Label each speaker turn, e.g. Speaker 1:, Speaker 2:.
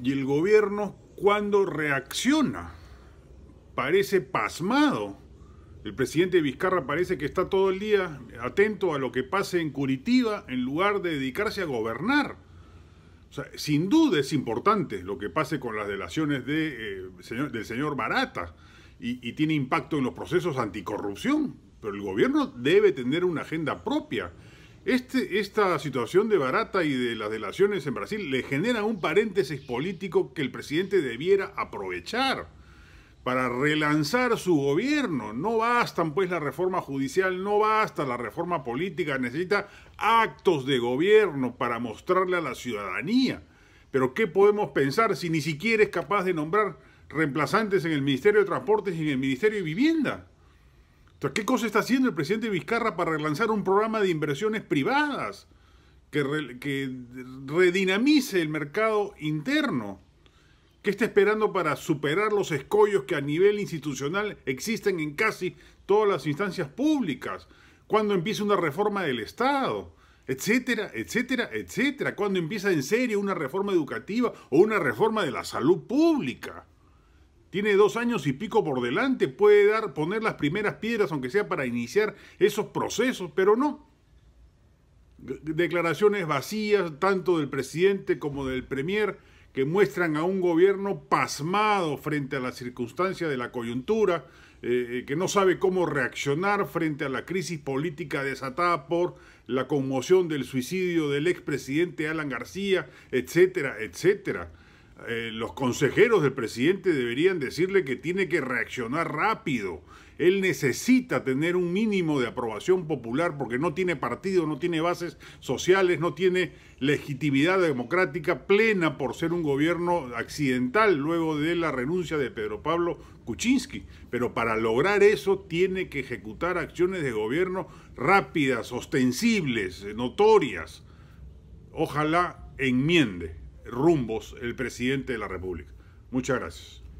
Speaker 1: Y el gobierno cuando reacciona parece pasmado. El presidente Vizcarra parece que está todo el día atento a lo que pase en Curitiba en lugar de dedicarse a gobernar. sin duda es importante lo que pase con las delaciones de, eh, del señor Barata y tiene impacto en los procesos anticorrupción, pero el gobierno debe tener una agenda propia este, esta situación de Barata y de las delaciones en Brasil le genera un paréntesis político que el presidente debiera aprovechar para relanzar su gobierno. No bastan pues la reforma judicial, no basta la reforma política, necesita actos de gobierno para mostrarle a la ciudadanía. Pero ¿qué podemos pensar si ni siquiera es capaz de nombrar reemplazantes en el Ministerio de Transportes y en el Ministerio de Vivienda? ¿qué cosa está haciendo el presidente Vizcarra para relanzar un programa de inversiones privadas que, que redinamice el mercado interno? ¿Qué está esperando para superar los escollos que a nivel institucional existen en casi todas las instancias públicas? ¿Cuándo empieza una reforma del Estado? Etcétera, etcétera, etcétera. ¿Cuándo empieza en serio una reforma educativa o una reforma de la salud pública? Tiene dos años y pico por delante, puede dar, poner las primeras piedras, aunque sea para iniciar esos procesos, pero no. Declaraciones vacías, tanto del presidente como del premier, que muestran a un gobierno pasmado frente a la circunstancia de la coyuntura, eh, eh, que no sabe cómo reaccionar frente a la crisis política desatada por la conmoción del suicidio del expresidente Alan García, etcétera, etcétera. Eh, los consejeros del presidente deberían decirle que tiene que reaccionar rápido. Él necesita tener un mínimo de aprobación popular porque no tiene partido, no tiene bases sociales, no tiene legitimidad democrática plena por ser un gobierno accidental luego de la renuncia de Pedro Pablo Kuczynski. Pero para lograr eso tiene que ejecutar acciones de gobierno rápidas, ostensibles, notorias. Ojalá enmiende rumbos el presidente de la República. Muchas gracias.